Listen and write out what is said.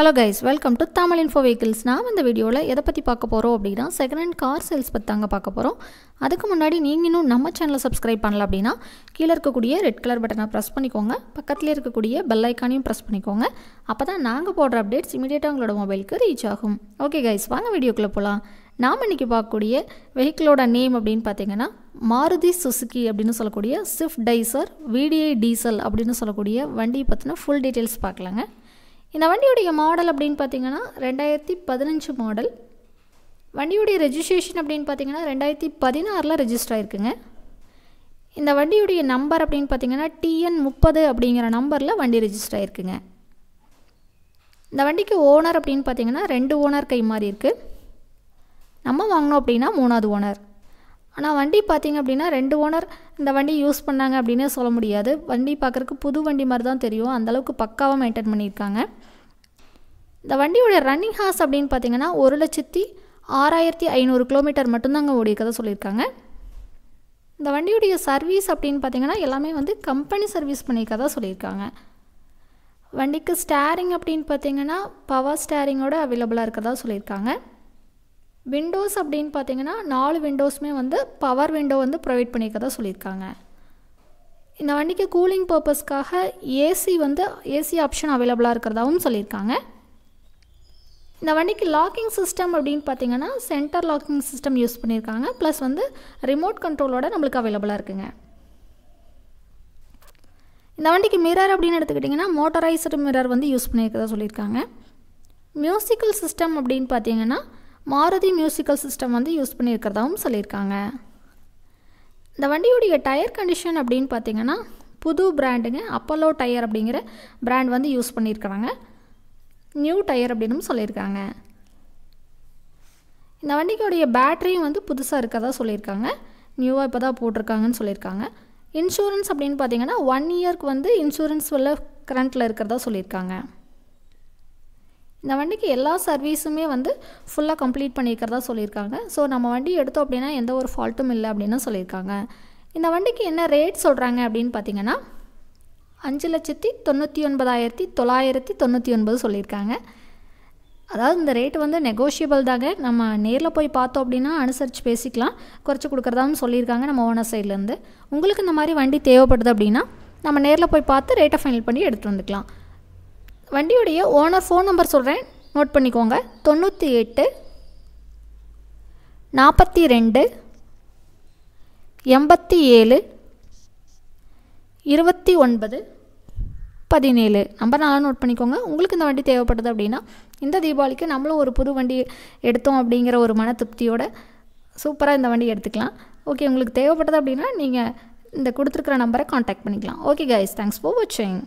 hello guys welcome to Tamil info vehicles நாம் இந்த வீடியோவில் எதை பற்றி பார்க்க போகிறோம் அப்படின்னா செகண்ட் ஹேண்ட் கார் சேல்ஸ் பற்றி தாங்க பார்க்க போகிறோம் அதுக்கு முன்னாடி நீங்கள் இன்னும் நம்ம சேனலை சப்ஸ்கிரைப் பண்ணல அப்படின்னா கீழே இருக்கக்கூடிய ரெட் கலர் பட்டனை ப்ரெஸ் பண்ணிக்கோங்க பக்கத்தில் இருக்கக்கூடிய பெல் ஐக்கானையும் ப்ரெஸ் பண்ணிக்கோங்க அப்போ தான் நாங்கள் போடுற அப்டேட்ஸ் இமீடியட்டாக உங்களோட மொபைலுக்கு ரீச் ஆகும் ஓகே கைஸ் வாங்க வீடியோக்குள்ளே போகலாம் நாம் இன்றைக்கி பார்க்கக்கூடிய வெஹிக்கிளோட நேம் அப்படின்னு பார்த்தீங்கன்னா மாருதி சுசுக்கி அப்படின்னு சொல்லக்கூடிய ஸ்விஃப்ட் டைசர் விடிஐ டீசல் அப்படின்னு சொல்லக்கூடிய வண்டியை பற்றின ஃபுல் டீட்டெயில்ஸ் பார்க்கலாங்க இந்த வண்டியுடைய மாடல் அப்படின்னு பார்த்தீங்கன்னா ரெண்டாயிரத்தி பதினஞ்சு மாடல் வண்டியுடைய ரெஜிஸ்ட்ரேஷன் அப்படின்னு பார்த்தீங்கன்னா ரெண்டாயிரத்தி பதினாறில் ரெஜிஸ்டர் ஆயிருக்குங்க இந்த வண்டியுடைய நம்பர் அப்படின்னு பார்த்தீங்கன்னா டிஎன் முப்பது அப்படிங்கிற நம்பரில் வண்டி ரெஜிஸ்டர் ஆயிருக்குங்க இந்த வண்டிக்கு ஓனர் அப்படின்னு பார்த்தீங்கன்னா ரெண்டு ஓனர் கை மாதிரி இருக்குது நம்ம வாங்கினோம் அப்படின்னா மூணாவது ஓனர் ஆனால் வண்டி பார்த்திங்க அப்படின்னா ரெண்டு ஓனர் இந்த வண்டி யூஸ் பண்ணாங்க அப்படின்னே சொல்ல முடியாது வண்டி பார்க்குறக்கு புது வண்டி மாதிரி தான் தெரியும் அந்தளவுக்கு பக்காவாக மெயின்டைன் பண்ணியிருக்காங்க இந்த வண்டியோட ரன்னிங் ஹார்ஸ் அப்படின்னு பார்த்திங்கன்னா ஒரு லட்சத்தி ஆறாயிரத்தி ஐநூறு கிலோமீட்டர் மட்டும்தாங்க ஓடியிருக்கதை சொல்லியிருக்காங்க இந்த வண்டியுடைய சர்வீஸ் அப்படின்னு பார்த்திங்கன்னா எல்லாமே வந்து கம்பெனி சர்வீஸ் பண்ணியிருக்கதா சொல்லியிருக்காங்க வண்டிக்கு ஸ்டேரிங் அப்படின்னு பார்த்திங்கன்னா பவர் ஸ்டேரிங்கோடு அவைலபிளாக இருக்கதா சொல்லியிருக்காங்க விண்டோஸ் அப்படின்னு பார்த்தீங்கன்னா நாலு விண்டோஸுமே வந்து பவர் விண்டோ வந்து ப்ரொவைட் பண்ணியிருக்கதா சொல்லியிருக்காங்க இந்த வண்டிக்கு கூலிங் பர்பஸ்க்காக ஏசி வந்து ஏசி ஆப்ஷன் அவைலபிளாக இருக்கிறதாகவும் சொல்லியிருக்காங்க இந்த வண்டிக்கு லாக்கிங் சிஸ்டம் அப்படின்னு பார்த்தீங்கன்னா சென்டர் லாக்கிங் சிஸ்டம் யூஸ் பண்ணியிருக்காங்க ப்ளஸ் வந்து ரிமோட் கண்ட்ரோலோட நம்மளுக்கு அவைலபிளாக இருக்குங்க இந்த வண்டிக்கு மிரர் அப்படின்னு எடுத்துக்கிட்டிங்கன்னா மோட்டரைஸ்டு மிரர் வந்து யூஸ் பண்ணியிருக்கதா சொல்லியிருக்காங்க மியூசிக்கல் சிஸ்டம் அப்படின்னு பார்த்தீங்கன்னா மாருதி மியூசிக்கல் சிஸ்டம் வந்து யூஸ் பண்ணியிருக்கிறதாவும் சொல்லியிருக்காங்க இந்த வண்டியுடைய டயர் கண்டிஷன் அப்படின்னு பார்த்தீங்கன்னா புது பிராண்டுங்க அப்பலோ டயர் அப்படிங்கிற பிராண்ட் வந்து யூஸ் பண்ணியிருக்கிறாங்க நியூ டயர் அப்படின்னு சொல்லியிருக்காங்க இந்த வண்டிக்குடைய பேட்டரியும் வந்து புதுசாக இருக்கிறதா சொல்லியிருக்காங்க நியூவாக இப்போ தான் போட்டிருக்காங்கன்னு சொல்லியிருக்காங்க இன்சூரன்ஸ் அப்படின்னு பார்த்தீங்கன்னா ஒன் இயர்க்கு வந்து இன்சூரன்ஸ் உள்ள கரண்ட்டில் இருக்கிறதா சொல்லியிருக்காங்க இந்த வண்டிக்கு எல்லா சர்வீஸுமே வந்து ஃபுல்லாக கம்ப்ளீட் பண்ணியிருக்கிறதா சொல்லியிருக்காங்க ஸோ நம்ம வண்டி எடுத்தோம் அப்படின்னா எந்த ஒரு ஃபால்ட்டும் இல்லை அப்படின்னு சொல்லியிருக்காங்க இந்த வண்டிக்கு என்ன ரேட் சொல்கிறாங்க அப்படின்னு பார்த்தீங்கன்னா அஞ்சு லட்சத்தி தொண்ணூற்றி ஒன்பதாயிரத்தி தொள்ளாயிரத்தி தொண்ணூற்றி ஒன்பது சொல்லியிருக்காங்க அதாவது இந்த ரேட்டு வந்து நெகோஷியபிள் தாங்க நம்ம நேரில் போய் பார்த்தோம் அப்படின்னா அனுசரித்து பேசிக்கலாம் குறைச்சி கொடுக்குறதாவும் சொல்லியிருக்காங்க நம்ம ஓனர் சைட்லேருந்து உங்களுக்கு இந்த மாதிரி வண்டி தேவைப்படுது அப்படின்னா நம்ம நேரில் போய் பார்த்து ரேட்டை ஃபைனல் பண்ணி எடுத்துகிட்டு வந்துக்கலாம் வண்டியுடைய ஓனர் ஃபோன் நம்பர் சொல்கிறேன் நோட் பண்ணிக்கோங்க தொண்ணூற்றி எட்டு நாற்பத்தி ரெண்டு எண்பத்தி ஏழு இருபத்தி ஒன்பது பதினேழு நம்பர் நான் நோட் பண்ணிக்கோங்க உங்களுக்கு இந்த வண்டி தேவைப்படுது அப்படின்னா இந்த தீபாவளிக்கு நம்மளும் ஒரு புது வண்டி எடுத்தோம் அப்படிங்கிற ஒரு மன திருப்தியோட சூப்பராக இந்த வண்டி எடுத்துக்கலாம் ஓகே உங்களுக்கு தேவைப்படுது அப்படின்னா நீங்கள் இந்த கொடுத்துருக்குற நம்பரை காண்டாக்ட் பண்ணிக்கலாம் ஓகே கைஸ் தேங்க்ஸ் ஃபார் வாட்சிங்